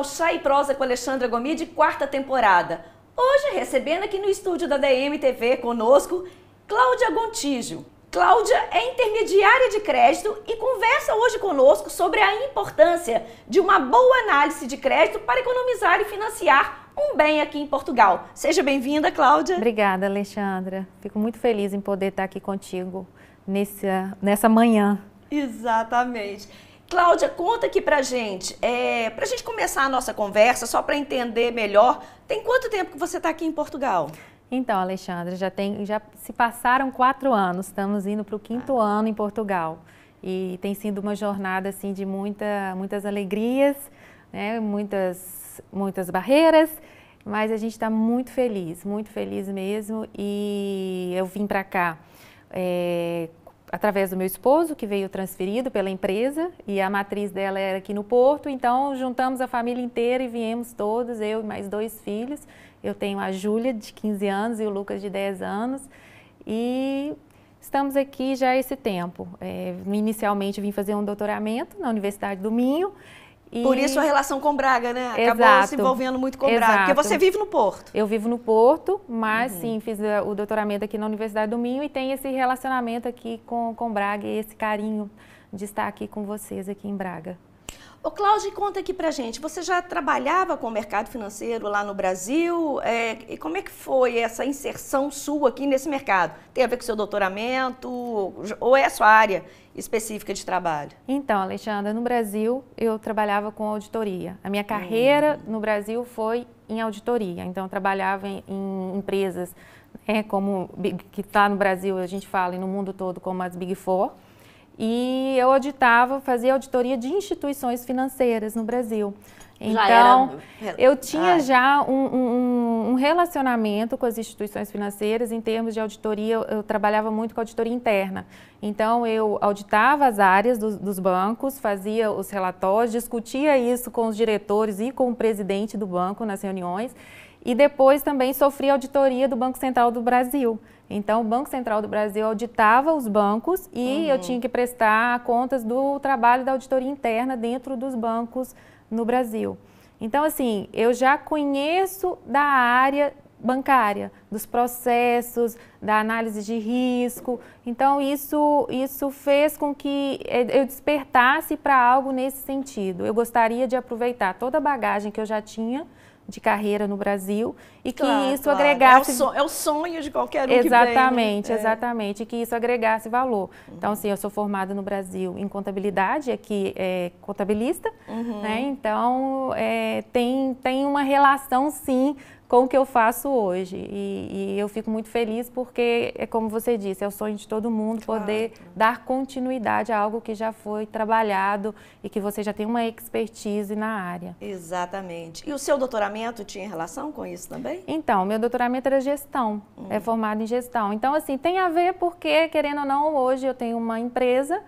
ao Chá e Prosa com Alexandra Gomi de quarta temporada. Hoje recebendo aqui no estúdio da DM TV conosco Cláudia Gontijo. Cláudia é intermediária de crédito e conversa hoje conosco sobre a importância de uma boa análise de crédito para economizar e financiar um bem aqui em Portugal. Seja bem-vinda, Cláudia. Obrigada, Alexandra. Fico muito feliz em poder estar aqui contigo nessa, nessa manhã. Exatamente. Cláudia, conta aqui pra gente, é, pra gente começar a nossa conversa, só para entender melhor, tem quanto tempo que você está aqui em Portugal? Então, Alexandre, já, tem, já se passaram quatro anos, estamos indo para o quinto ah. ano em Portugal. E tem sido uma jornada assim de muita, muitas alegrias, né? muitas, muitas barreiras, mas a gente está muito feliz, muito feliz mesmo. E eu vim para cá é, através do meu esposo, que veio transferido pela empresa, e a matriz dela era aqui no Porto, então juntamos a família inteira e viemos todos, eu e mais dois filhos. Eu tenho a Júlia, de 15 anos, e o Lucas, de 10 anos, e estamos aqui já esse tempo. É, inicialmente vim fazer um doutoramento na Universidade do Minho, e... Por isso a relação com Braga, né? Acabou se envolvendo muito com Exato. Braga. Porque você vive no Porto. Eu vivo no Porto, mas uhum. sim, fiz o doutoramento aqui na Universidade do Minho e tem esse relacionamento aqui com, com Braga e esse carinho de estar aqui com vocês aqui em Braga. Ô, Cláudio, conta aqui pra gente. Você já trabalhava com o mercado financeiro lá no Brasil? É, e como é que foi essa inserção sua aqui nesse mercado? Tem a ver com seu doutoramento? Ou é a sua área específica de trabalho? Então, Alexandra, no Brasil eu trabalhava com auditoria. A minha carreira hum. no Brasil foi em auditoria. Então, eu trabalhava em, em empresas né, como que está no Brasil, a gente fala, e no mundo todo, como as Big Four e eu auditava, fazia auditoria de instituições financeiras no Brasil. Então, eu tinha ah, é. já um, um, um, relacionamento com as instituições financeiras em termos de auditoria. Eu, trabalhava muito com auditoria interna. Então, eu auditava as áreas dos bancos, fazia os relatórios, discutia isso com os diretores e com o presidente do banco nas reuniões e depois também sofri auditoria do Banco Central do Brasil. Então, o Banco Central do Brasil auditava os bancos e uhum. eu tinha que prestar contas do trabalho da auditoria interna dentro dos bancos no Brasil. Então, assim, eu já conheço da área bancária, dos processos, da análise de risco. Então, isso, isso fez com que eh, eu despertasse para algo nesse sentido. Eu gostaria de aproveitar toda a bagagem que eu já tinha de carreira no Brasil e claro, que isso claro. agregasse... É o, sonho, é o, sonho de qualquer um Exatamente, vem, né? exatamente, é. e que isso agregasse valor. Uhum. Então, assim, eu sou formada no Brasil em contabilidade, aqui é contabilista, uhum. né? Então, é, tem, tem uma relação, sim, com o que eu faço hoje. E, e, eu fico muito feliz porque, é como você disse, é o sonho de todo mundo poder dar continuidade a algo que já foi trabalhado e que você já tem uma expertise na área. Exatamente. E o seu doutoramento tinha relação com isso também? Então, meu doutoramento era gestão, é hum. é formado em gestão. Então, assim, tem a ver porque, querendo ou não, hoje eu tenho uma empresa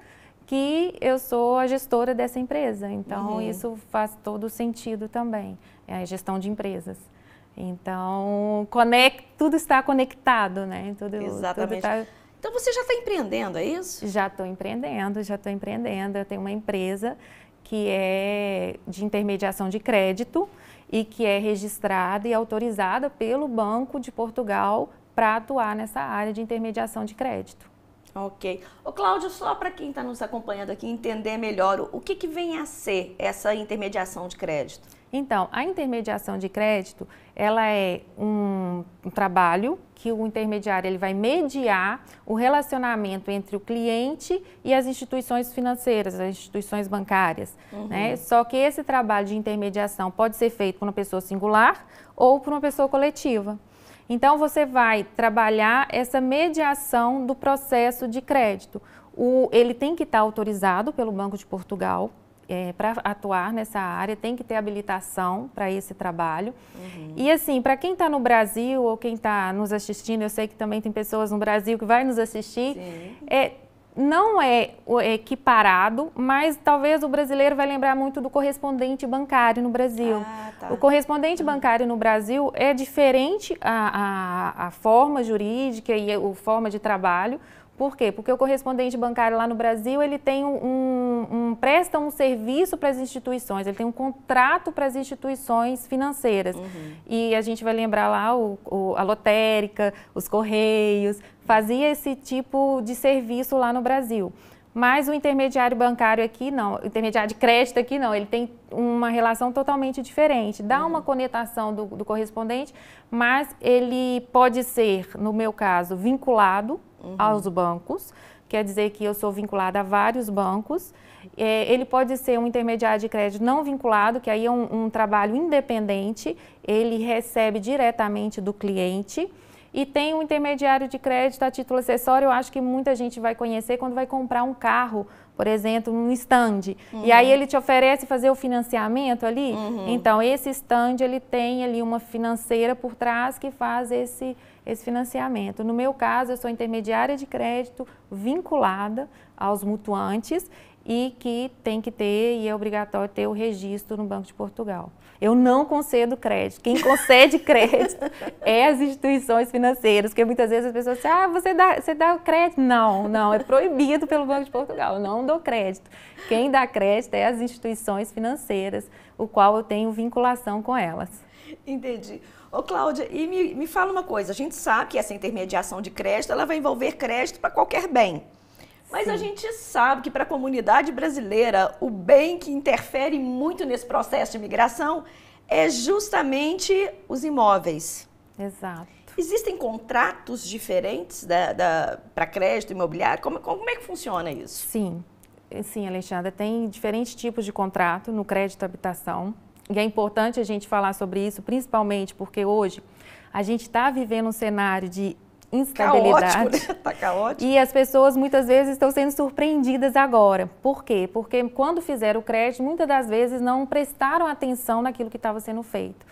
que eu sou a gestora dessa empresa. Então, uhum. isso faz todo sentido também, é a gestão de empresas. Então, conect, tudo está conectado, né? Tudo, Exatamente. Tudo tá Então você já está empreendendo, é isso? Já estou empreendendo, já estou empreendendo. Eu tenho uma empresa que é de intermediação de crédito e que é registrada e autorizada pelo Banco de Portugal para atuar nessa área de intermediação de crédito. Ok. Ô, Cláudio, só para quem está nos acompanhando aqui entender melhor, o que, que vem a ser essa intermediação de crédito? Então, a intermediação de crédito, ela é um, um, trabalho que o intermediário ele vai mediar o relacionamento entre o cliente e as instituições financeiras, as instituições bancárias. Uhum. Né? Só que esse trabalho de intermediação pode ser feito por uma pessoa singular ou por uma pessoa coletiva. Então, você vai trabalhar essa mediação do processo de crédito. O, ele tem que estar autorizado pelo Banco de Portugal, é, para atuar nessa área, tem que ter habilitação para esse trabalho. Uhum. E assim, para quem está no Brasil ou quem está nos assistindo, eu sei que também tem pessoas no Brasil que vai nos assistir, é, não é equiparado, mas talvez o brasileiro vai lembrar muito do correspondente bancário no Brasil. Ah, tá. O correspondente bancário no Brasil é diferente a, a, a forma jurídica e a, a forma de trabalho por quê? Porque o correspondente bancário lá no Brasil, ele tem um, um, presta um serviço para as instituições, ele tem um contrato para as instituições financeiras. Uhum. E a gente vai lembrar lá o, o, a lotérica, os correios, fazia esse tipo de serviço lá no Brasil. Mas o intermediário bancário aqui não, o intermediário de crédito aqui não, ele tem uma relação totalmente diferente. Dá uhum. uma conectação do, do correspondente, mas ele pode ser, no meu caso, vinculado uhum. aos bancos, quer dizer que eu sou vinculada a vários bancos. É, ele pode ser um intermediário de crédito não vinculado, que aí é um, um trabalho independente, ele recebe diretamente do cliente. E tem um intermediário de crédito a título acessório, eu acho que muita gente vai conhecer quando vai comprar um carro, por exemplo, um stand. Uhum. E aí uhum. ele te oferece fazer o financiamento ali. Uhum. Então, esse stand, ele tem ali uma financeira por trás que faz esse esse financiamento. No meu caso, eu sou intermediária de crédito vinculada aos mutuantes e que tem que ter e é obrigatório ter o registro no Banco de Portugal. Eu não concedo crédito. Quem concede crédito é as instituições financeiras, porque muitas vezes as pessoas dizem, ah, você dá, você dá crédito. Não, não, é proibido pelo Banco de Portugal, eu não dou crédito. Quem dá crédito é as instituições financeiras, o qual eu tenho vinculação com elas. Entendi. Ô, Cláudia, e me, me fala uma coisa: a gente sabe que essa intermediação de crédito ela vai envolver crédito para qualquer bem. Mas Sim. a gente sabe que para a comunidade brasileira, o bem que interfere muito nesse processo de migração é justamente os imóveis. Exato. Existem contratos diferentes para crédito imobiliário? Como, como é que funciona isso? Sim, sim, Alexandra. Tem diferentes tipos de contrato no crédito habitação. E é importante a gente falar sobre isso, principalmente porque hoje a gente está vivendo um cenário de instabilidade. Caótico, né? Tá caótico. E as pessoas muitas vezes estão sendo surpreendidas agora. Por quê? Porque quando fizeram o crédito, muitas das vezes não prestaram atenção naquilo que estava sendo feito.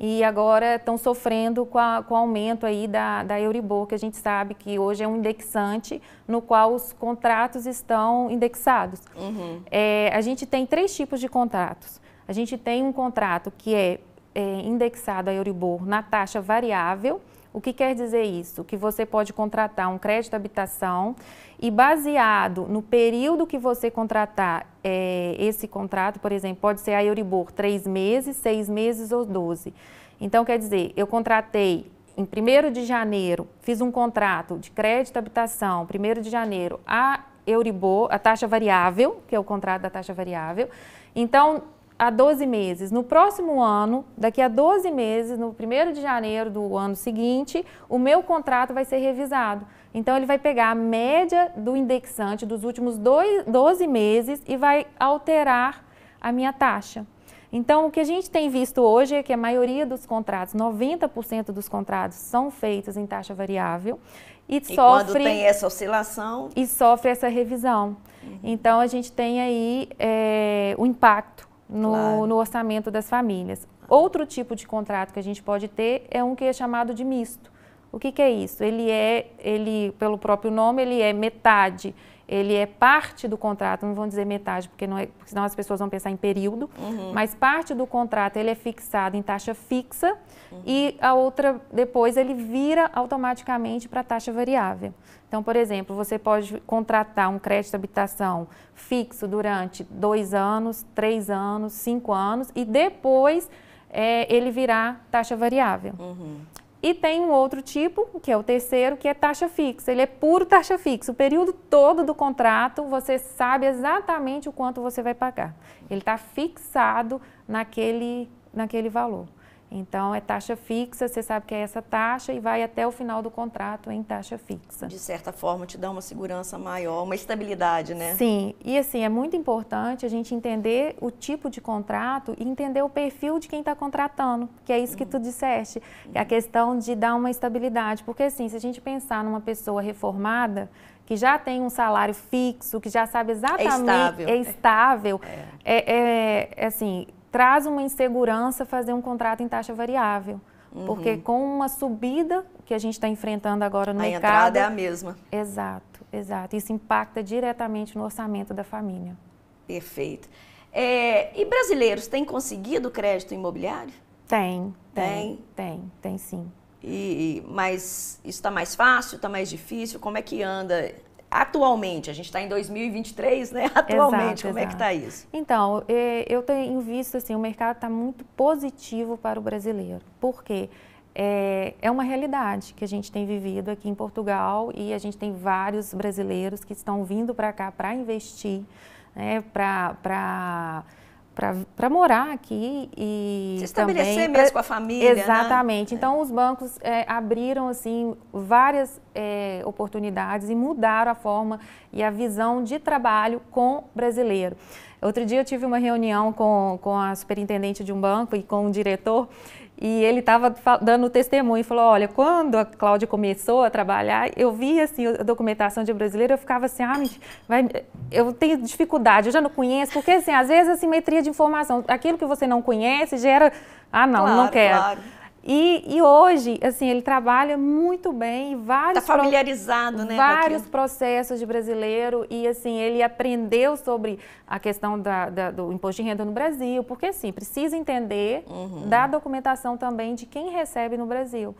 E agora estão sofrendo com, a, com, o aumento aí da, da Euribor, que a gente sabe que hoje é um indexante no qual os contratos estão indexados. Uhum. É, a gente tem três tipos de contratos. A gente tem um contrato que é, é indexado a Euribor na taxa variável, o que quer dizer isso? Que você pode contratar um crédito habitação e baseado no período que você contratar é, esse contrato, por exemplo, pode ser a Euribor três meses, seis meses ou doze. Então, quer dizer, eu contratei em 1 de janeiro, fiz um contrato de crédito habitação, 1 de janeiro, a Euribor, a taxa variável, que é o contrato da taxa variável. Então, a 12 meses. No próximo ano, daqui a 12 meses, no primeiro de janeiro do ano seguinte, o meu contrato vai ser revisado. Então, ele vai pegar a média do indexante dos últimos dois, 12 meses e vai alterar a minha taxa. Então, o que a gente tem visto hoje é que a maioria dos contratos, 90% dos contratos, são feitos em taxa variável e, e sofre. Quando tem essa oscilação. E sofre essa revisão. Uhum. Então, a gente tem aí é, o impacto no, claro. no orçamento das famílias. Outro tipo de contrato que a gente pode ter é um que é chamado de misto. O que, que é isso? Ele é, ele, pelo próprio nome, ele é metade ele é parte do contrato, não vão dizer metade, porque, não é, porque senão as pessoas vão pensar em período, uhum. mas parte do contrato ele é fixado em taxa fixa uhum. e a outra, depois, ele vira automaticamente para taxa variável. Então, por exemplo, você pode contratar um crédito de habitação fixo durante dois anos, três anos, cinco anos e depois é, ele virá taxa variável. Uhum. E tem um outro tipo, que é o terceiro, que é taxa fixa. Ele é puro taxa fixa. O período todo do contrato, você sabe exatamente o quanto você vai pagar. Ele está fixado naquele, naquele valor. Então, é taxa fixa, você sabe que é essa taxa e vai até o final do contrato em taxa fixa. De certa forma, te dá uma segurança maior, uma estabilidade, né? Sim, e assim, é muito importante a gente entender o tipo de contrato e entender o perfil de quem está contratando, que é isso que uhum. tu disseste, é a uhum. questão de dar uma estabilidade. Porque assim, se a gente pensar numa pessoa reformada, que já tem um salário fixo, que já sabe é exatamente... É estável. É estável, é, é, é, é assim traz uma insegurança fazer um contrato em taxa variável. Uhum. Porque com uma subida que a gente está enfrentando agora no a mercado... A entrada é a mesma. Exato, exato. Isso impacta diretamente no orçamento da família. Perfeito. É, e brasileiros têm conseguido crédito imobiliário? Tem, tem, tem, tem, tem sim. E, mas isso está mais fácil, está mais difícil? Como é que anda atualmente, a gente está em 2023, né? Atualmente, exato, como exato. é que está isso? Então, é, eu tenho visto assim, o mercado está muito positivo para o brasileiro. Por quê? É, é uma realidade que a gente tem vivido aqui em Portugal e a gente tem vários brasileiros que estão vindo para cá para investir, né, para para morar aqui e se estabelecer também, mesmo pra, com a família. Né? Exatamente. Né? Então é. os bancos é, abriram assim várias é, oportunidades e mudaram a forma e a visão de trabalho com brasileiro. Outro dia eu tive uma reunião com, com a superintendente de um banco e com o um diretor e ele estava dando testemunho e falou: Olha, quando a Cláudia começou a trabalhar, eu via assim, a documentação de brasileiro, eu ficava assim: ah, vai, eu tenho dificuldade, eu já não conheço, porque assim, às vezes a simetria de informação, aquilo que você não conhece gera. Ah, não, claro, não quero. Claro. E, e, hoje, assim, ele trabalha muito bem vários... Está familiarizado, né? Vários processos de brasileiro e, assim, ele aprendeu sobre a questão da, da, do imposto de renda no Brasil, porque, assim, precisa entender uhum. da documentação também de quem recebe no Brasil.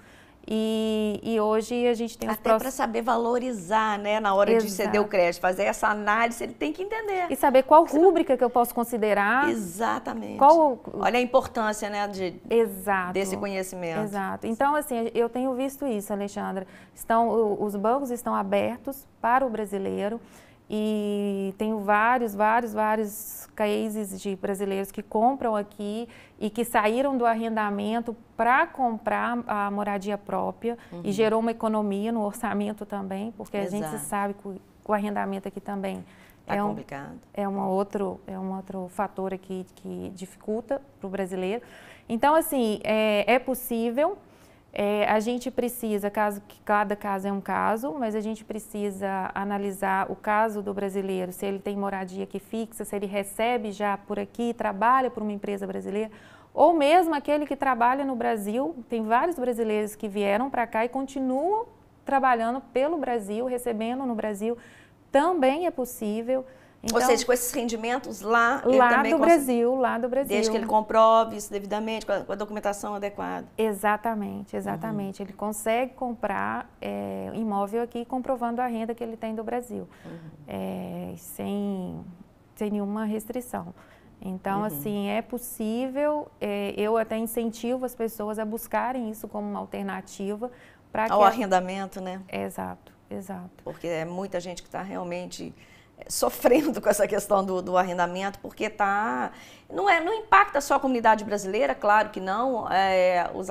E, e, hoje a gente tem os Até para saber valorizar, né, na hora Exato. de ceder o crédito, fazer essa análise, ele tem que entender. E saber qual Porque rúbrica não... que eu posso considerar. Exatamente. Qual... Olha a importância, né, de... Exato. desse conhecimento. Exato. Então, assim, eu tenho visto isso, Alexandra. Estão, os bancos estão abertos para o brasileiro. E tenho vários, vários, vários cases de brasileiros que compram aqui e que saíram do arrendamento para comprar a moradia própria uhum. e gerou uma economia no orçamento também, porque Exato. a gente sabe que o arrendamento aqui também tá é, um, é outro é um outro fator aqui que dificulta para o brasileiro. Então assim é, é possível é, a gente precisa, caso, cada caso é um caso, mas a gente precisa analisar o caso do brasileiro, se ele tem moradia aqui fixa, se ele recebe já por aqui, trabalha por uma empresa brasileira, ou mesmo aquele que trabalha no Brasil. Tem vários brasileiros que vieram para cá e continuam trabalhando pelo Brasil, recebendo no Brasil. Também é possível. Então, Ou seja, com esses rendimentos lá, lá do cons... Brasil, lá do Brasil. Desde que ele comprove isso devidamente, com a, com a documentação adequada. Exatamente, exatamente. Uhum. Ele consegue comprar é, imóvel aqui comprovando a renda que ele tem do Brasil, uhum. é, sem, sem nenhuma restrição. Então, uhum. assim, é possível, é, eu até incentivo as pessoas a buscarem isso como uma alternativa para Ao que... arrendamento, né? Exato, exato. Porque é muita gente que está realmente sofrendo com essa questão do, do arrendamento, porque tá, não, é, não impacta só a comunidade brasileira, claro que não, é, os,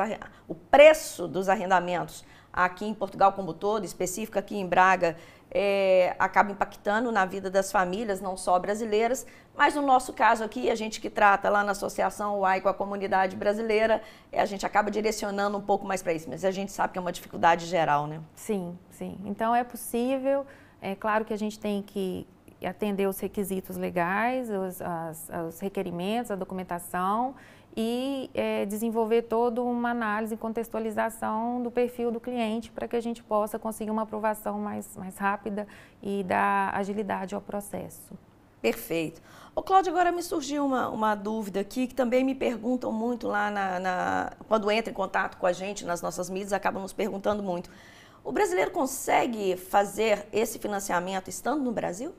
o preço dos arrendamentos aqui em Portugal como todo, específico aqui em Braga, é, acaba impactando na vida das famílias, não só brasileiras, mas no nosso caso aqui, a gente que trata lá na associação UAI com a comunidade brasileira, é, a gente acaba direcionando um pouco mais para isso, mas a gente sabe que é uma dificuldade geral, né? Sim, sim. Então é possível, é claro que a gente tem que atender os requisitos legais, os, as, os requerimentos, a documentação e é, desenvolver toda uma análise e contextualização do perfil do cliente para que a gente possa conseguir uma aprovação mais, mais rápida e dar agilidade ao processo. Perfeito. O Cláudio, agora me surgiu uma, uma dúvida aqui, que também me perguntam muito lá na, na quando entra em contato com a gente nas nossas mídias, acabam nos perguntando muito. O brasileiro consegue fazer esse financiamento estando no Brasil?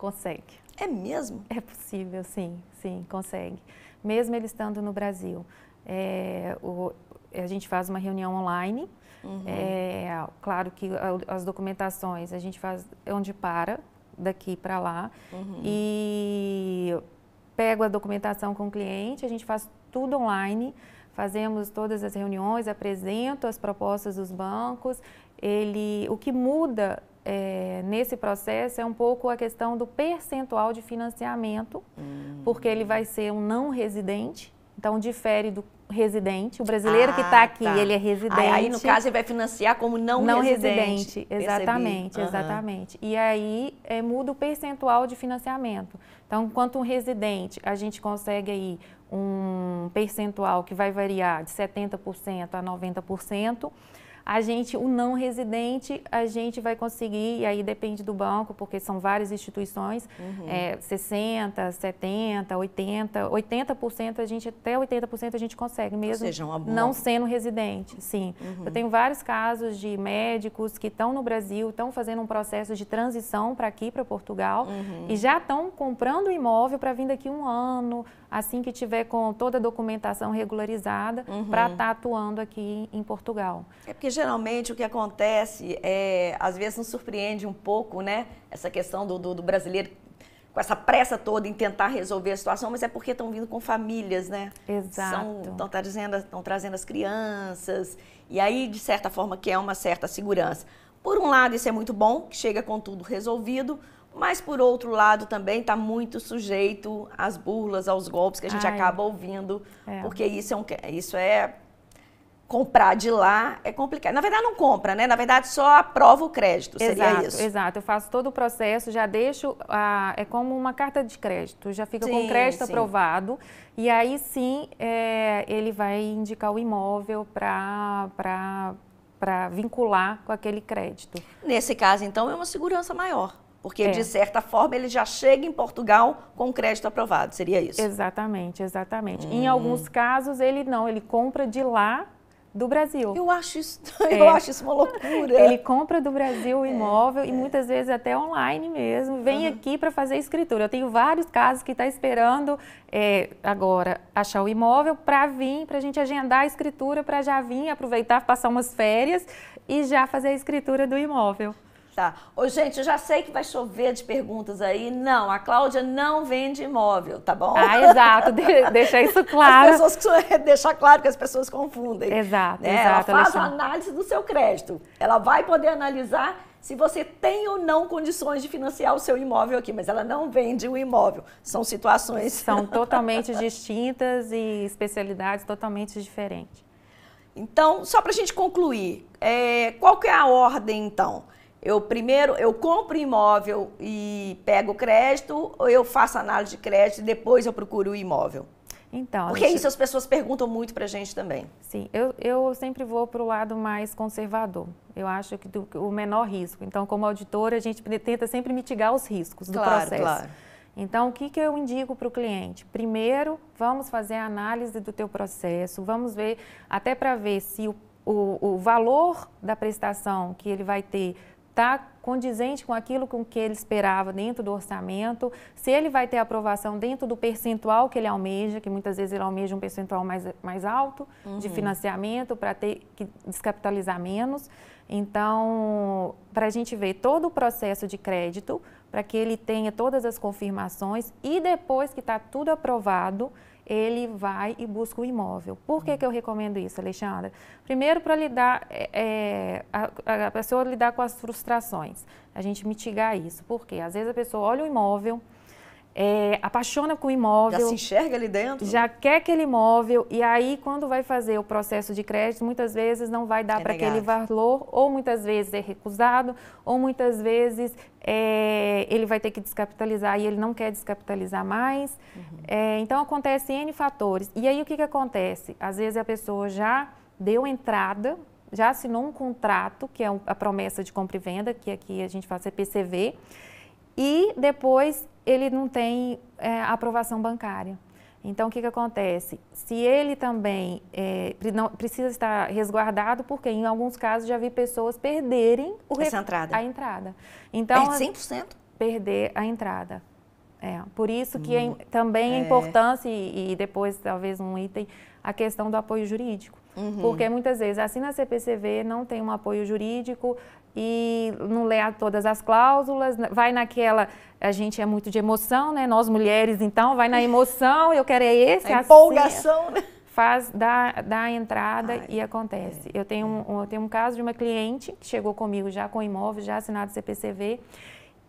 Consegue. É mesmo? É possível, sim, sim, consegue. Mesmo ele estando no Brasil. É, o, a gente faz uma reunião online. Uhum. É, claro que as documentações a gente faz é onde para, daqui para lá. Uhum. E pego a documentação com o cliente, a gente faz tudo online. Fazemos todas as reuniões, apresento as propostas dos bancos. Ele, o que muda é, nesse processo é um pouco a questão do percentual de financiamento, hum. porque ele vai ser um não residente, então difere do residente. O brasileiro ah, que está aqui, tá. ele é residente. Aí, aí, no caso, ele vai financiar como não, não residente. residente. Exatamente, uhum. exatamente. E aí é, muda o percentual de financiamento. Então, quanto um residente, a gente consegue aí um percentual que vai variar de 70% a 90%. A gente, o não residente, a gente vai conseguir, e aí depende do banco, porque são várias instituições, uhum. é, 60, 70, 80, 80% a gente, até 80% a gente consegue mesmo, seja, é uma... não sendo residente, sim. Uhum. Eu tenho vários casos de médicos que estão no Brasil, estão fazendo um processo de transição para aqui, para Portugal, uhum. e já estão comprando imóvel para vir daqui um ano, assim que tiver com toda a documentação regularizada, para estar uhum. tá atuando aqui em Portugal. É porque geralmente o que acontece é, às vezes nos surpreende um pouco, né? Essa questão do, do, do brasileiro com essa pressa toda em tentar resolver a situação, mas é porque estão vindo com famílias, né? Exato. Estão trazendo, trazendo as crianças, e aí, de certa forma, que é uma certa segurança. Por um lado, isso é muito bom, que chega com tudo resolvido, mas por outro lado também está muito sujeito às burlas, aos golpes que a gente Ai. acaba ouvindo, é. porque isso é, um, isso é comprar de lá é complicado. Na verdade, não compra, né? Na verdade, só aprova o crédito. Seria exato, isso. Exato, eu faço todo o processo, já deixo. A, ah, é como uma carta de crédito, já fica sim, com o crédito sim. aprovado. E aí sim é, ele vai indicar o imóvel para vincular com aquele crédito. Nesse caso, então, é uma segurança maior. Porque, é. de certa forma, ele já chega em Portugal com crédito aprovado, seria isso? Exatamente, exatamente. Hum. Em alguns casos, ele não, ele compra de lá do Brasil. Eu acho isso, é. eu acho isso uma loucura. Ele compra do Brasil o é, imóvel é, e é. muitas vezes até online mesmo, vem uhum. aqui para fazer escritura. Eu tenho vários casos que está esperando é, agora achar o imóvel para vir, para a gente agendar a escritura, para já vir, aproveitar, passar umas férias e já fazer a escritura do imóvel. Tá. Ô, gente, já sei que vai chover de perguntas aí. Não, a Cláudia não vende imóvel, tá bom? Ah, exato. De deixa isso claro. As pessoas, é, deixar claro que as pessoas confundem. Exato, né? exato. Ela faz a análise do seu crédito. Ela vai poder analisar se você tem ou não condições de financiar o seu imóvel aqui, mas ela não vende o um imóvel. São situações... São totalmente distintas e especialidades totalmente diferentes. Então, só para a gente concluir, é, qual que é a ordem, então? Eu primeiro eu compro imóvel e pego crédito, ou eu faço análise de crédito e depois eu procuro o imóvel? Então, Porque gente... isso as pessoas perguntam muito para a gente também. Sim, eu, eu sempre vou para o lado mais conservador. Eu acho que do, o menor risco. Então, como auditora, a gente tenta sempre mitigar os riscos do claro, processo. Claro. Então, o que, que eu indico para o cliente? Primeiro, vamos fazer a análise do teu processo, vamos ver, até para ver se o, o, o valor da prestação que ele vai ter está condizente com aquilo com que ele esperava dentro do orçamento, se ele vai ter aprovação dentro do percentual que ele almeja, que muitas vezes ele almeja um percentual mais, mais alto uhum. de financiamento para ter que descapitalizar menos. Então, para a gente ver todo o processo de crédito, para que ele tenha todas as confirmações e depois que está tudo aprovado, ele vai e busca o imóvel. Por que, hum. que eu recomendo isso, Alexandra? Primeiro, para lidar, é, é a, a pessoa lidar com as frustrações, a gente mitigar isso. Porque às vezes a pessoa olha o imóvel, é, apaixona com o imóvel. Já se enxerga ali dentro? Já quer aquele imóvel. E aí, quando vai fazer o processo de crédito, muitas vezes não vai dar é para aquele valor, ou muitas vezes é recusado, ou muitas vezes é, ele vai ter que descapitalizar e ele não quer descapitalizar mais. Uhum. É, então, acontece N fatores. E aí, o que, que acontece? Às vezes a pessoa já deu entrada, já assinou um contrato, que é a promessa de compra e venda, que aqui a gente faz é CPCV e depois ele não tem é, aprovação bancária. Então, o que, que acontece? Se ele também é, precisa estar resguardado, porque em alguns casos já vi pessoas perderem o Essa entrada. a entrada. É então, assim, Perde 100%? Perder a entrada. É, por isso que é, hum. também é. a é. importância, e, e, depois talvez um item, a questão do apoio jurídico. Uhum. Porque muitas vezes, assim na CPCV, não tem um apoio jurídico, e não lê todas as cláusulas, né? vai naquela. A gente é muito de emoção, né? Nós mulheres, então, vai na emoção, eu quero é esse, a assim, é. empolgação, assim, né? Faz, dá, da a entrada Ai, e acontece. É. Eu, tenho é. um, eu tenho um caso de uma cliente que chegou comigo já com imóvel, já assinado CPCV.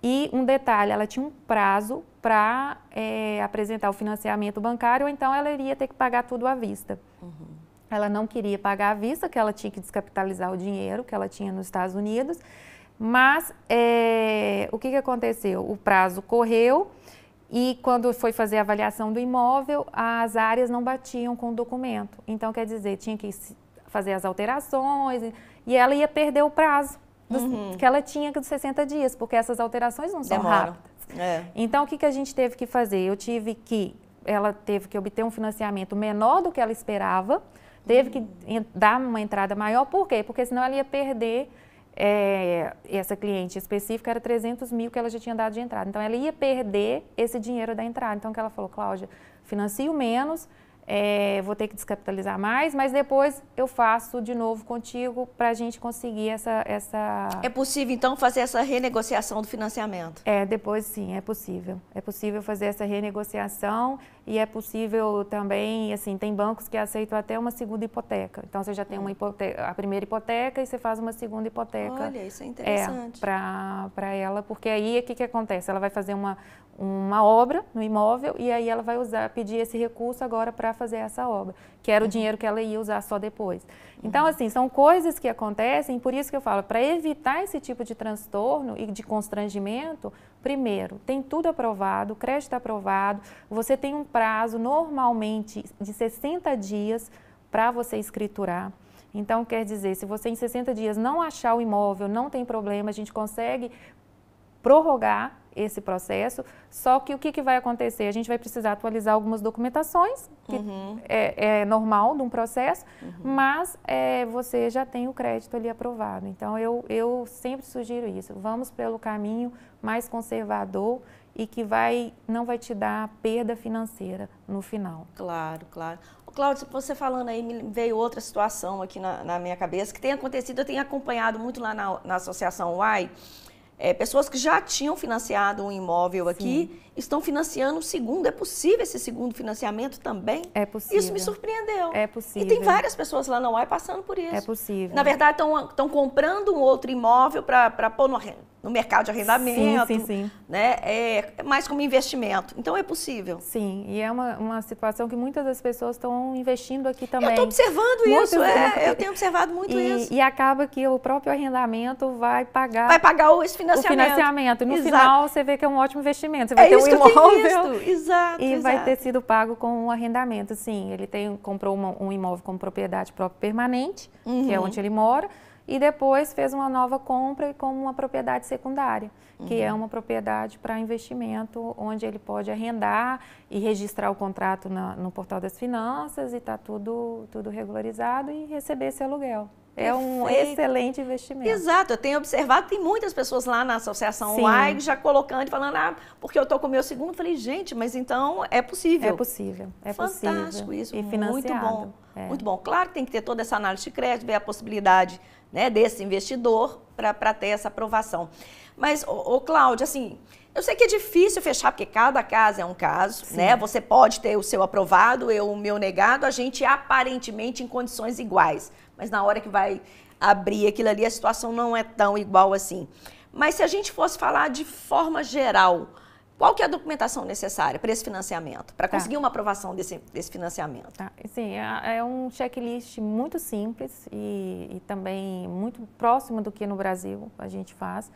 E um detalhe, ela tinha um prazo para é, eh, apresentar o financiamento bancário, ou então ela iria ter que pagar tudo à vista. Uhum. Ela não queria pagar à vista, que ela tinha que descapitalizar o dinheiro que ela tinha nos Estados Unidos. Mas é, o que, que aconteceu? O prazo correu e quando foi fazer a avaliação do imóvel, as áreas não batiam com o documento. Então, quer dizer, tinha que fazer as alterações e ela ia perder o prazo dos, uhum. que ela tinha de 60 dias, porque essas alterações não são Demoram. rápidas. É. Então, o que, que a gente teve que fazer? Eu tive que, ela teve que obter um financiamento menor do que ela esperava, teve que dar uma entrada maior, por quê? Porque senão ela ia perder, é, essa cliente específica era 300 mil que ela já tinha dado de entrada, então ela ia perder esse dinheiro da entrada. Então, que ela falou, Cláudia, financio menos, é, vou ter que descapitalizar mais, mas depois eu faço de novo contigo para a gente conseguir essa, essa. É possível, então, fazer essa renegociação do financiamento? É, depois sim, é possível. É possível fazer essa renegociação e é possível também, assim, tem bancos que aceitam até uma segunda hipoteca. Então, você já tem hum. uma hipoteca, a primeira hipoteca e você faz uma segunda hipoteca. Olha, isso é interessante. É, para ela, porque aí o é que, que acontece? Ela vai fazer uma, uma obra no imóvel e aí ela vai usar, pedir esse recurso agora para fazer essa obra, que era o uhum. dinheiro que ela ia usar só depois. Uhum. Então, assim, são coisas que acontecem, por isso que eu falo, para evitar esse tipo de transtorno e de constrangimento, primeiro, tem tudo aprovado, o crédito tá aprovado, você tem um prazo normalmente de 60 dias para você escriturar. Então, quer dizer, se você em 60 dias não achar o imóvel, não tem problema, a gente consegue prorrogar esse processo, só que o que, que vai acontecer? A gente vai precisar atualizar algumas documentações, que uhum. é, é, normal de um processo, uhum. mas é, você já tem o crédito ali aprovado. Então, eu, eu sempre sugiro isso. Vamos pelo caminho mais conservador e que vai, não vai te dar perda financeira no final. Claro, claro. Cláudio, você falando aí, veio outra situação aqui na, na, minha cabeça que tem acontecido, eu tenho acompanhado muito lá na, na Associação UAI, é, pessoas que já tinham financiado um imóvel aqui Sim estão financiando o segundo. É possível esse segundo financiamento também? É possível. Isso me surpreendeu. É possível. E tem várias pessoas lá na UAI passando por isso. É possível. Na verdade, estão comprando um outro imóvel para pôr no, no, mercado de arrendamento. Sim, sim, sim. Né? É, é, mais como investimento. Então, é possível. Sim, e é uma, uma situação que muitas das pessoas estão investindo aqui também. Eu estou observando muito isso, É, eu tenho observado muito e, isso. E acaba que o próprio arrendamento vai pagar... Vai pagar esse financiamento. O financiamento. no Exato. final, você vê que é um ótimo investimento. Você é vai é ter isso um imóvel exato, e exato. vai ter sido pago com um arrendamento. Sim, ele tem, comprou uma, um imóvel como propriedade própria permanente, uhum. que é uhum. onde ele mora, e depois fez uma nova compra como uma propriedade secundária, uhum. que é uhum. uma propriedade para investimento, onde ele pode arrendar e registrar o contrato na, no portal das finanças e está tudo, tudo regularizado e receber esse aluguel. É um excelente investimento. Exato, eu tenho observado, tem muitas pessoas lá na Associação Sim. já colocando e falando, ah, porque eu estou com o meu segundo. Eu falei, gente, mas então é possível. É possível, é Fantástico possível. isso, e muito bom. É. Muito bom. Claro que tem que ter toda essa análise de crédito, ver a possibilidade né, desse investidor para ter essa aprovação. Mas, ô, ô Cláudia, assim, eu sei que é difícil fechar, porque cada caso é um caso, Sim. né? Você pode ter o seu aprovado, eu o meu negado, a gente aparentemente em condições iguais mas na hora que vai abrir aquilo ali, a situação não é tão igual assim. Mas se a gente fosse falar de forma geral, qual que é a documentação necessária para esse financiamento, para tá. conseguir tá. uma aprovação desse, desse financiamento? Tá. Sim, é, é, um checklist muito simples e, e também muito próximo do que no Brasil a gente faz.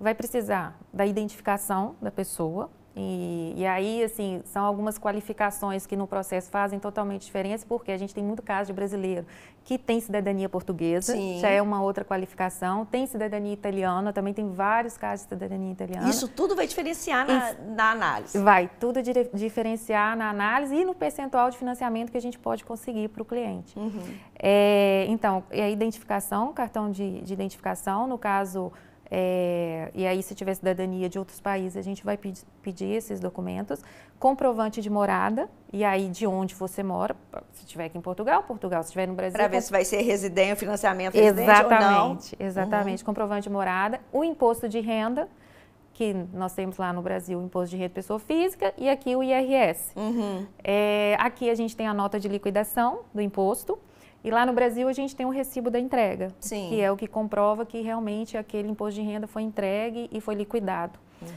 Vai precisar da identificação da pessoa, e, e, aí, assim, são algumas qualificações que no processo fazem totalmente diferença, porque a gente tem muito caso de brasileiro que tem cidadania portuguesa, Sim. já é uma outra qualificação, tem cidadania italiana, também tem vários casos de cidadania italiana. Isso tudo vai diferenciar na, na análise? Vai, tudo diferenciar na análise e no percentual de financiamento que a gente pode conseguir para o cliente. Uhum. É, então, é a identificação, cartão de, de identificação, no caso é, e aí, se tiver cidadania de outros países, a gente vai pedi, pedir esses documentos, comprovante de morada, e aí de onde você mora, se tiver aqui em Portugal, Portugal, se estiver no Brasil. Para ver se vai ser residente, financiamento residente exatamente, Exatamente, uhum. comprovante de morada, o imposto de renda, que nós temos lá no Brasil o imposto de renda de pessoa física e aqui o IRS. Uhum. É, aqui a gente tem a nota de liquidação do imposto. E lá no Brasil a gente tem um recibo da entrega, Sim. que é o que comprova que realmente aquele imposto de renda foi entregue e foi liquidado. Uhum.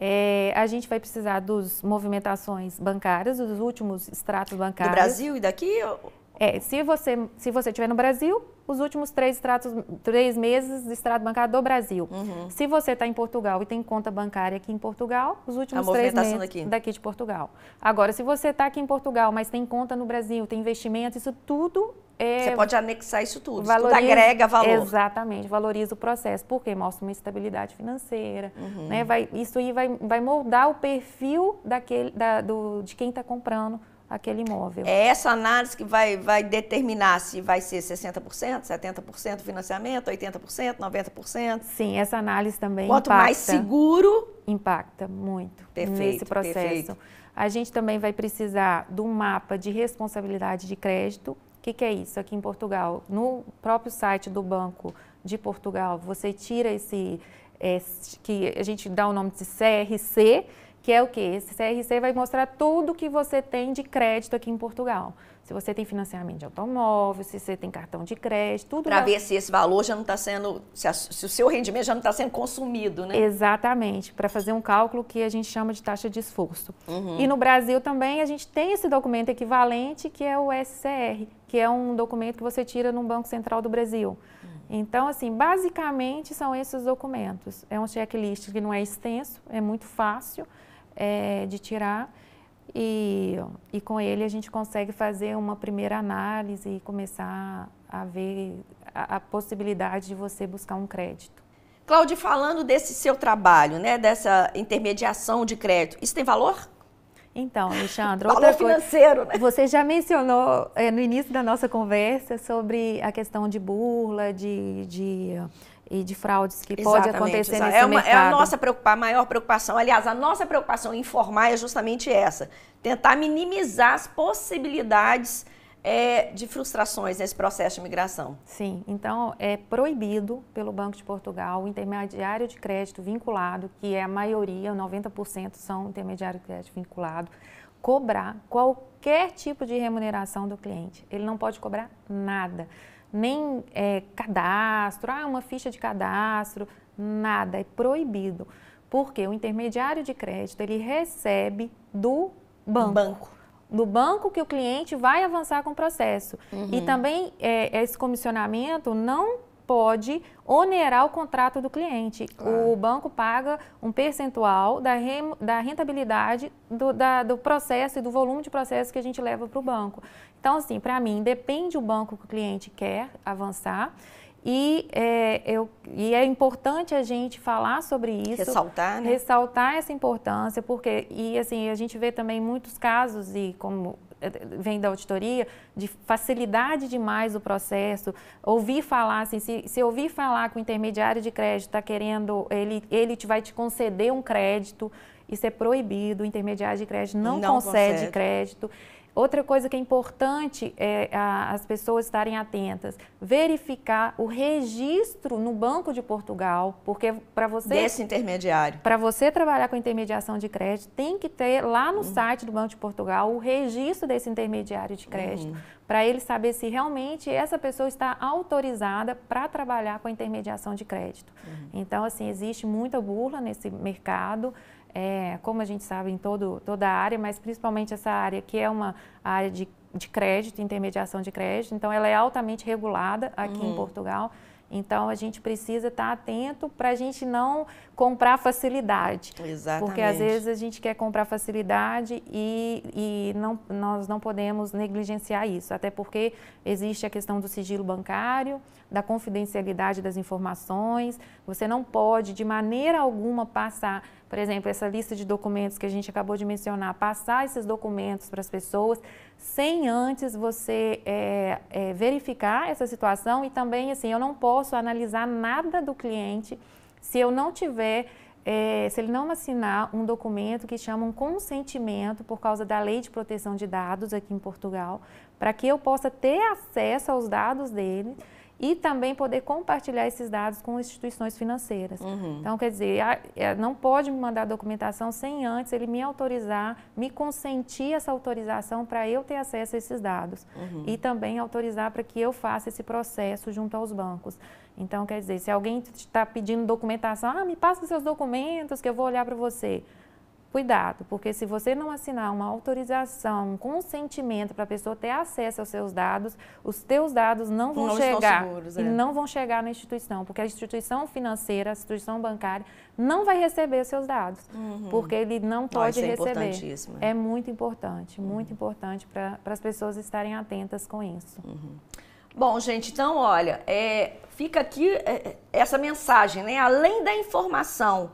É, a gente vai precisar dos movimentações bancárias, dos últimos extratos bancários. Do Brasil e daqui? Eu... É, se você se você tiver no Brasil, os últimos três extratos, três meses de extrato bancário do Brasil. Uhum. Se você está em Portugal e tem conta bancária aqui em Portugal, os últimos a três meses daqui. daqui. de Portugal. Agora, se você está aqui em Portugal, mas tem conta no Brasil, tem investimento, isso tudo é, Você pode anexar isso tudo, valoriza, tudo agrega valor. Exatamente, valoriza o processo, porque mostra uma estabilidade financeira, uhum. né? Vai, isso aí vai, vai moldar o perfil daquele, da, do, de quem está comprando aquele imóvel. É essa análise que vai, vai determinar se vai ser 60%, 70% financiamento, 80%, 90%. Sim, essa análise também Quanto impacta, mais seguro... Impacta muito perfeito, nesse processo. Perfeito. A gente também vai precisar do mapa de responsabilidade de crédito, o que, que, é isso aqui em Portugal? No próprio site do Banco de Portugal, você tira esse, esse que a gente dá o nome de CRC, que é o que? Esse CRC vai mostrar tudo que você tem de crédito aqui em Portugal. Se você tem financiamento de automóvel, se você tem cartão de crédito, tudo. Para vai... ver se esse valor já não está sendo, se, a, se, o seu rendimento já não está sendo consumido, né? Exatamente, para fazer um cálculo que a gente chama de taxa de esforço. Uhum. E no Brasil também a gente tem esse documento equivalente que é o SCR, que é um documento que você tira no Banco Central do Brasil. Uhum. Então, assim, basicamente são esses documentos. É um checklist que não é extenso, é muito fácil é, de tirar e, e com ele a gente consegue fazer uma primeira análise e começar a ver a, a possibilidade de você buscar um crédito. Cláudio, falando desse seu trabalho, né, dessa intermediação de crédito, isso tem valor? Então, Alexandre, valor financeiro, né? você já mencionou é, no início da nossa conversa sobre a questão de burla, de, de e de fraudes que podem pode acontecer exato. nesse é uma, mercado. É a nossa preocupação, maior preocupação. Aliás, a nossa preocupação em informar é justamente essa: tentar minimizar as possibilidades é, de frustrações nesse processo de migração. Sim, então é proibido pelo Banco de Portugal o intermediário de crédito vinculado, que é a maioria, 90% são intermediário de crédito vinculado, cobrar qualquer tipo de remuneração do cliente. Ele não pode cobrar nada nem é, cadastro, ah, uma ficha de cadastro, nada, é proibido. Porque o intermediário de crédito, ele recebe do banco. banco no banco que o cliente vai avançar com o processo. Uhum. E também é, esse comissionamento não pode onerar o contrato do cliente. Claro. O banco paga um percentual da, da rentabilidade do, da, do processo e do volume de processo que a gente leva para o banco. Então, assim, para mim, depende o banco que o cliente quer avançar. E é, eu, e é importante a gente falar sobre isso. Ressaltar, né? Ressaltar essa importância, porque, e assim, a gente vê também muitos casos, e como é, vem da auditoria, de facilidade demais o processo, ouvir falar, assim, se, se ouvir falar que o intermediário de crédito está querendo, ele, ele te, vai te conceder um crédito, isso é proibido, o intermediário de crédito não, não concede, concede crédito. Outra coisa que é importante é a, as pessoas estarem atentas, verificar o registro no Banco de Portugal, porque para você desse intermediário, para você trabalhar com intermediação de crédito, tem que ter lá no uhum. site do Banco de Portugal o registro desse intermediário de crédito, uhum. para ele saber se realmente essa pessoa está autorizada para trabalhar com a intermediação de crédito. Uhum. Então assim, existe muita burla nesse mercado é, como a gente sabe, em todo, toda a área, mas principalmente essa área que é uma área de, de crédito, intermediação de crédito, então ela é altamente regulada aqui uhum. em Portugal. Então a gente precisa estar atento para a gente não comprar facilidade. Exatamente. Porque às vezes a gente quer comprar facilidade e, e não, nós não podemos negligenciar isso, até porque existe a questão do sigilo bancário, da confidencialidade das informações. Você não pode, de maneira alguma, passar, por exemplo, essa lista de documentos que a gente acabou de mencionar, passar esses documentos para as pessoas sem antes você é, é, verificar essa situação e também, assim, eu não posso analisar nada do cliente se eu não tiver, é, se ele não assinar um documento que chama um consentimento por causa da lei de proteção de dados aqui em Portugal, para que eu possa ter acesso aos dados dele e também poder compartilhar esses dados com instituições financeiras. Uhum. Então, quer dizer, é, não pode me mandar documentação sem antes ele me autorizar, me consentir essa autorização para eu ter acesso a esses dados uhum. e também autorizar para que eu faça esse processo junto aos bancos. Então, quer dizer, se alguém está pedindo documentação, ah, me passa seus documentos que eu vou olhar para você. Cuidado, porque se você não assinar uma autorização, um consentimento para a pessoa ter acesso aos seus dados, os teus dados não vão não chegar seguros, é. e não vão chegar na instituição, porque a instituição financeira, a instituição bancária não vai receber os seus dados, uhum. porque ele não ah, pode ah, receber. É, é muito importante, muito uhum. importante para as pessoas estarem atentas com isso. Uhum. Bom, gente, então olha, é, fica aqui é, é, essa mensagem, né? Além da informação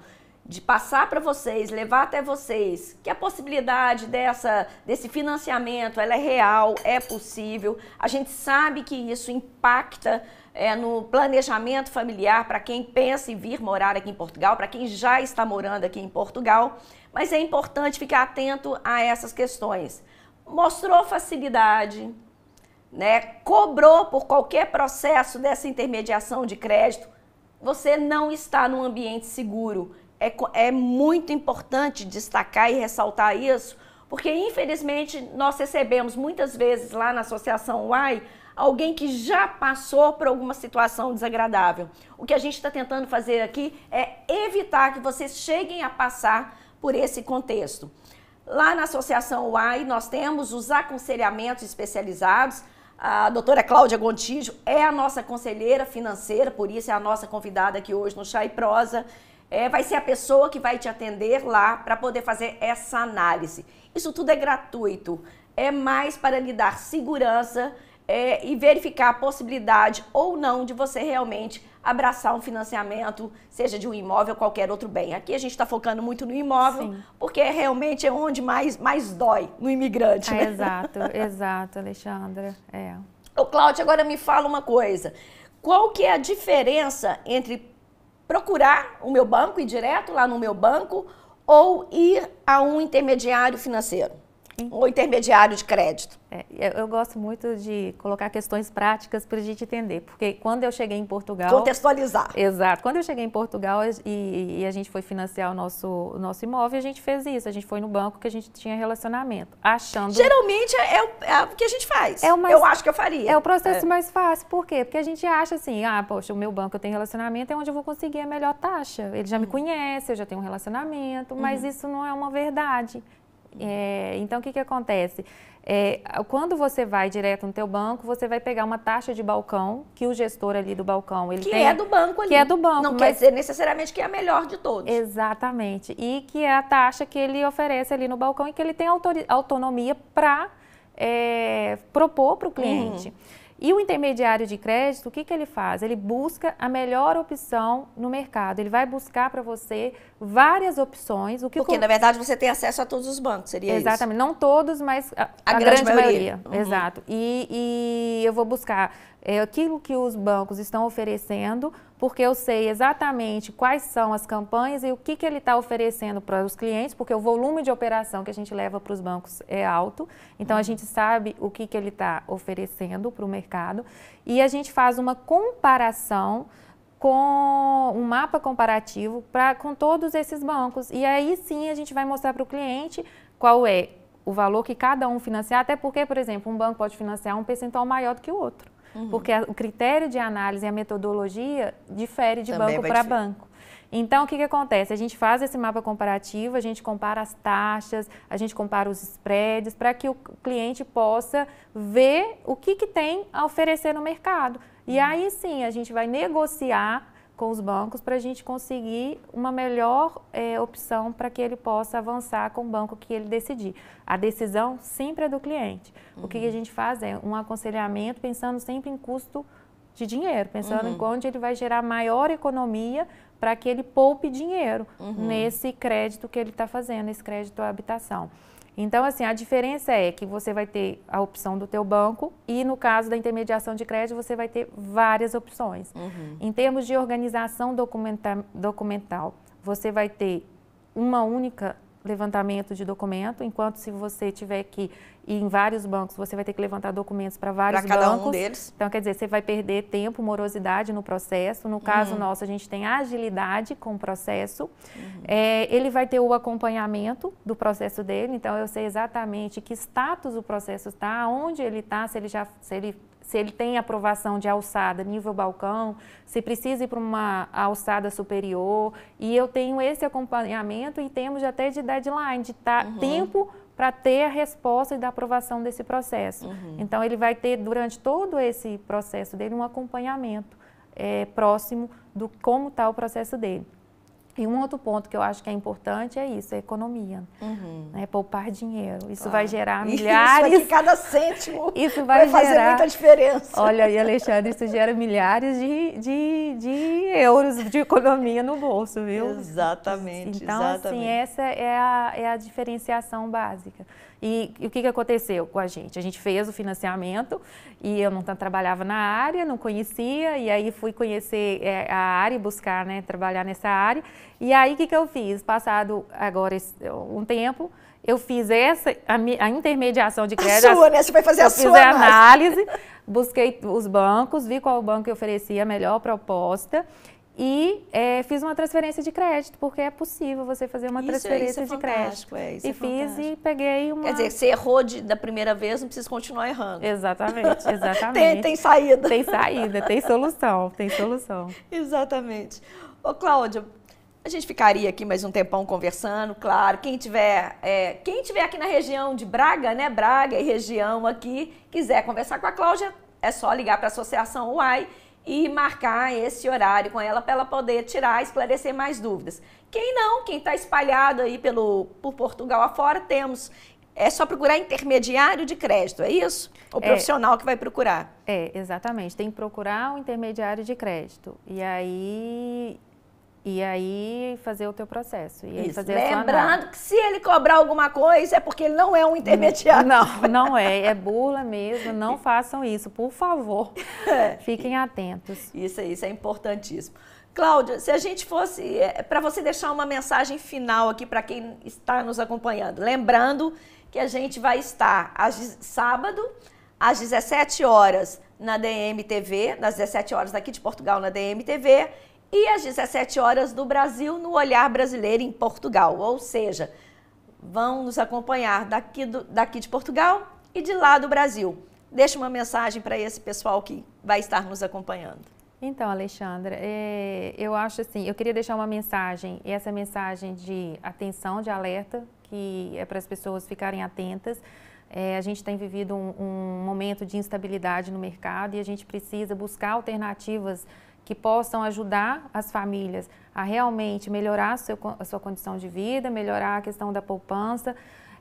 de passar para vocês, levar até vocês que a possibilidade dessa, desse financiamento ela é real, é possível. A gente sabe que isso impacta é, no planejamento familiar para quem pensa em vir morar aqui em Portugal, para quem já está morando aqui em Portugal, mas é importante ficar atento a essas questões. Mostrou facilidade, né? cobrou por qualquer processo dessa intermediação de crédito, você não está num ambiente seguro é, é muito importante destacar e ressaltar isso, porque infelizmente nós recebemos muitas vezes lá na Associação UAI alguém que já passou por alguma situação desagradável. O que a gente está tentando fazer aqui é evitar que vocês cheguem a passar por esse contexto. Lá na Associação UAI, nós temos os aconselhamentos especializados. A doutora Cláudia Gontijo é a nossa conselheira financeira, por isso é a nossa convidada aqui hoje no Chá e Prosa é, vai ser a pessoa que vai te atender lá para poder fazer essa análise. Isso tudo é gratuito, é mais para lhe dar segurança é, e verificar a possibilidade ou não de você realmente abraçar um financiamento, seja de um imóvel ou qualquer outro bem. Aqui a gente está focando muito no imóvel, Sim. porque é realmente é onde mais, mais dói no imigrante. Né? exato, exato, Alexandra. É. Cláudio, agora me fala uma coisa. Qual que é a diferença entre procurar o meu banco, ir direto lá no meu banco ou ir a um intermediário financeiro? ou intermediário de crédito. É, eu, eu, gosto muito de colocar questões práticas para a gente entender, porque quando eu cheguei em Portugal... Contextualizar. Exato. Quando eu cheguei em Portugal e, e, a gente foi financiar o nosso, o nosso imóvel, a gente fez isso, a gente foi no banco que a gente tinha relacionamento, achando... Geralmente é, é o, é o que a gente faz, é mais, eu acho que eu faria. É o processo é. mais fácil, por quê? Porque a gente acha assim, ah, poxa, o meu banco eu tenho relacionamento, é onde eu vou conseguir a melhor taxa, ele já uhum. me hum. conhece, eu já tenho um relacionamento, mas uhum. isso não é uma verdade. É, então, o que, que acontece? É, quando você vai direto no teu banco, você vai pegar uma taxa de balcão, que o gestor ali do balcão... Ele que tem, é do banco ali. Que é do banco. Não mas... quer dizer necessariamente que é a melhor de todos. Exatamente. E que é a taxa que ele oferece ali no balcão e que ele tem autonomia para é, propor para o cliente. Uhum. E o intermediário de crédito, o que, que ele faz? Ele busca a melhor opção no mercado. Ele vai buscar para você várias opções. O que Porque, com... na verdade, você tem acesso a todos os bancos, seria Exatamente. Isso? Não todos, mas a, a, a grande, grande, maioria. maioria. Uhum. Exato. E, e, eu vou buscar é, aquilo que os bancos estão oferecendo porque eu sei exatamente quais são as campanhas e o que, que ele está oferecendo para os clientes, porque o volume de operação que a gente leva para os bancos é alto, então a uhum. gente sabe o que, que ele está oferecendo para o mercado e a gente faz uma comparação com um mapa comparativo pra, com todos esses bancos. E aí sim a gente vai mostrar para o cliente qual é o valor que cada um financiar, até porque, por exemplo, um banco pode financiar um percentual maior do que o outro uhum. porque a, o critério de análise e a metodologia difere de Também banco para banco. Então, o que, que acontece? A gente faz esse mapa comparativo, a gente compara as taxas, a gente compara os spreads, para que o cliente possa ver o que, que tem a oferecer no mercado. E uhum. aí sim, a gente vai negociar com os bancos para a gente conseguir uma melhor é, opção para que ele possa avançar com o banco que ele decidir. A decisão sempre é do cliente. Uhum. O que a uhum. gente faz é um aconselhamento pensando sempre em custo de dinheiro, pensando uhum. em onde ele vai gerar maior economia para que ele poupe dinheiro uhum. nesse crédito que ele está fazendo, esse crédito à habitação. Então, assim, a diferença é que você vai ter a opção do teu banco e, no caso da intermediação de crédito, você vai ter várias opções. Uhum. Em termos de organização documenta documental, você vai ter uma única levantamento de documento, enquanto se você tiver que ir em vários bancos, você vai ter que levantar documentos para vários pra cada bancos. Um deles. Então, quer dizer, você vai perder tempo, morosidade no processo. No caso uhum. nosso, a gente tem agilidade com o processo. Uhum. É, ele vai ter o acompanhamento do processo dele, então eu sei exatamente que status o processo está, onde ele está, se ele já se ele se ele tem aprovação de alçada nível balcão, se precisa ir para uma alçada superior. E eu tenho esse acompanhamento e temos até de deadline, de tá, uhum. tempo para ter a resposta e da aprovação desse processo. Uhum. Então, ele vai ter, durante todo esse processo dele, um acompanhamento é, próximo do como está o processo dele. E um outro ponto que eu acho que é importante é isso, é a economia. Uhum. Né? Poupar dinheiro. Isso claro. vai gerar milhares. Isso aqui, cada cêntimo isso vai, vai gerar... fazer muita diferença. Olha aí, Alexandre, isso gera milhares de, de, de euros de economia no bolso, viu? Exatamente. Então, assim, exatamente. assim, essa é a, é a diferenciação básica. E, e o que, que aconteceu com a gente? A gente fez o financiamento e eu não trabalhava na área, não conhecia, e aí fui conhecer é, a área e buscar né, trabalhar nessa área. E aí o que, que eu fiz? Passado agora um tempo, eu fiz essa, a, a, intermediação de crédito. A sua, né? Você vai fazer a sua. Eu fiz a análise, busquei os bancos, vi qual banco oferecia a melhor proposta e é, fiz uma transferência de crédito, porque é possível você fazer uma isso, é, transferência é, de crédito. É, isso e é fiz e peguei uma. Quer dizer, você errou de, da primeira vez, não precisa continuar errando. Exatamente, exatamente. tem, tem, saída. Tem saída, tem solução, tem solução. Exatamente. Ô, Cláudia, a gente ficaria aqui mais um tempão conversando, claro. Quem tiver, é, quem tiver aqui na região de Braga, né? Braga e região aqui, quiser conversar com a Cláudia, é só ligar para a Associação UAI e marcar esse horário com ela para ela poder tirar, esclarecer mais dúvidas. Quem não, quem está espalhado aí pelo, por Portugal afora, temos é só procurar intermediário de crédito, é isso? O é. profissional é, que vai procurar. É, exatamente. Tem que procurar o um intermediário de crédito. E aí e aí fazer o teu processo. E Isso. fazer Lembrando que se ele cobrar alguma coisa é porque ele não é um intermediário. Não, não é. É burla mesmo. Não façam isso, por favor. É. Fiquem atentos. Isso, isso é importantíssimo. Cláudia, se a gente fosse. É, para você deixar uma mensagem final aqui para quem está nos acompanhando. Lembrando que a gente vai estar às, sábado, às 17 horas, na DMTV, nas 17 horas daqui de Portugal, na DMTV e às 17 horas do Brasil no Olhar Brasileiro em Portugal. Ou seja, vão nos acompanhar daqui, do, daqui de Portugal e de lá do Brasil. Deixa uma mensagem para esse pessoal que vai estar nos acompanhando. Então, Alexandra, é, eu acho assim, eu queria deixar uma mensagem, essa mensagem de atenção, de alerta, que é para as pessoas ficarem atentas. É, a gente tem vivido um, um momento de instabilidade no mercado e a gente precisa buscar alternativas que possam ajudar as famílias a realmente melhorar a, seu, a sua condição de vida, melhorar a questão da poupança.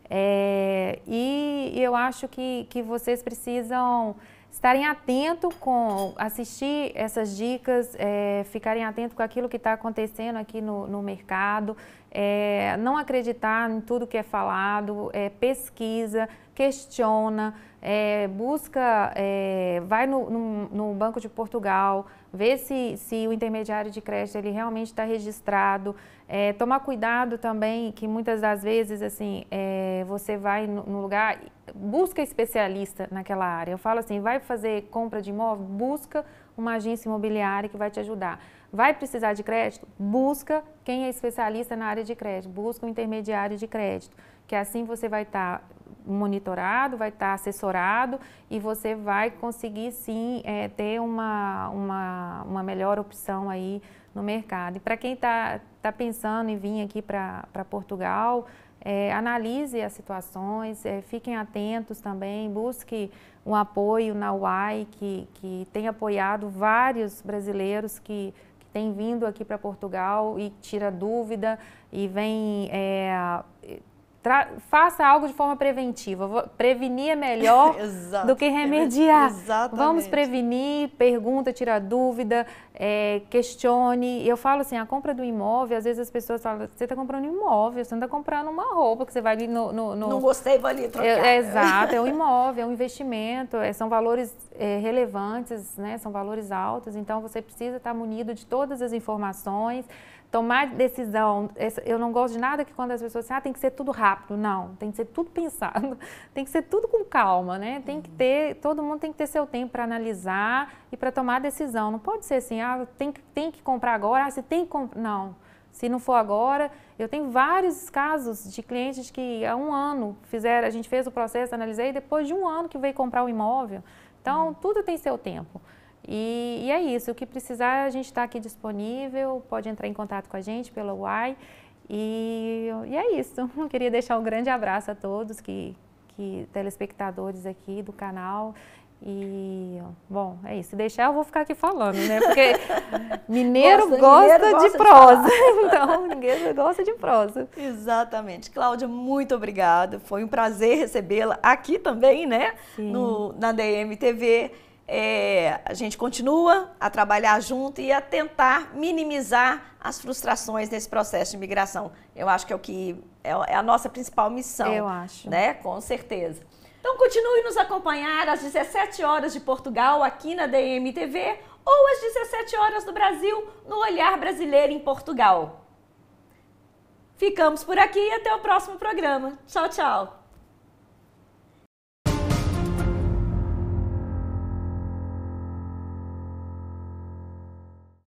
É, e, eu acho que, que vocês precisam estarem atentos com assistir essas dicas, é, ficarem atentos com aquilo que está acontecendo aqui no, no mercado, é, não acreditar em tudo que é falado, é, pesquisa, questiona, é, busca, é, vai no, no, no Banco de Portugal, ver se, se o intermediário de crédito ele realmente está registrado, é, tomar cuidado também que muitas das vezes assim é, você vai no, lugar busca especialista naquela área. Eu falo assim, vai fazer compra de imóvel, busca uma agência imobiliária que vai te ajudar. Vai precisar de crédito? Busca quem é especialista na área de crédito, busca um intermediário de crédito, que assim você vai estar tá monitorado, vai estar assessorado e você vai conseguir sim é, ter uma, uma, uma melhor opção aí no mercado. E para quem está tá pensando em vir aqui para Portugal, é, analise as situações, é, fiquem atentos também, busque um apoio na UAI, que, que tem apoiado vários brasileiros que, que têm vindo aqui para Portugal e tira dúvida e vem é, faça algo de forma preventiva. Prevenir é melhor do que remediar. Exatamente. Vamos prevenir, pergunta, tira dúvida, é, questione. Eu falo assim, a compra do imóvel, às vezes as pessoas falam, você está comprando um imóvel, você não está comprando uma roupa que você vai ali no... no, no... Não gostei, vou ali trocar. É, é, exato, é um imóvel, é um investimento, é, são valores é, relevantes, né? são valores altos, então você precisa estar munido de todas as informações, tomar decisão. Eu não gosto de nada que quando as pessoas dizem, ah, tem que ser tudo rápido. Não, tem que ser tudo pensado, tem que ser tudo com calma, né? Tem que uhum. ter, todo mundo tem que ter seu tempo para analisar e para tomar decisão. Não pode ser assim, ah, tem, tem que comprar agora, ah, você tem que comprar. Não, se não for agora, eu tenho vários casos de clientes que há um ano fizeram, a gente fez o processo, analisei, e depois de um ano que veio comprar o imóvel. Então, uhum. tudo tem seu tempo. E, e é isso, o que precisar a gente está aqui disponível, pode entrar em contato com a gente pelo UAI. E, e é isso, Eu queria deixar um grande abraço a todos que, que telespectadores aqui do canal e, bom, é isso. Se deixar, eu vou ficar aqui falando, né? Porque mineiro, gosta, gosta, mineiro de gosta, de prosa. De então, ninguém gosta de prosa. Exatamente. Cláudia, muito obrigada. Foi um prazer recebê-la aqui também, né? Sim. No, na DMTV é, a gente continua a trabalhar junto e a tentar minimizar as frustrações nesse processo de migração. Eu acho que é o que é, é a nossa principal missão. Eu acho. Né? Com certeza. Então continue nos acompanhar às 17 horas de Portugal aqui na DMTV ou às 17 horas do Brasil no Olhar Brasileiro em Portugal. Ficamos por aqui e até o próximo programa. Tchau, tchau.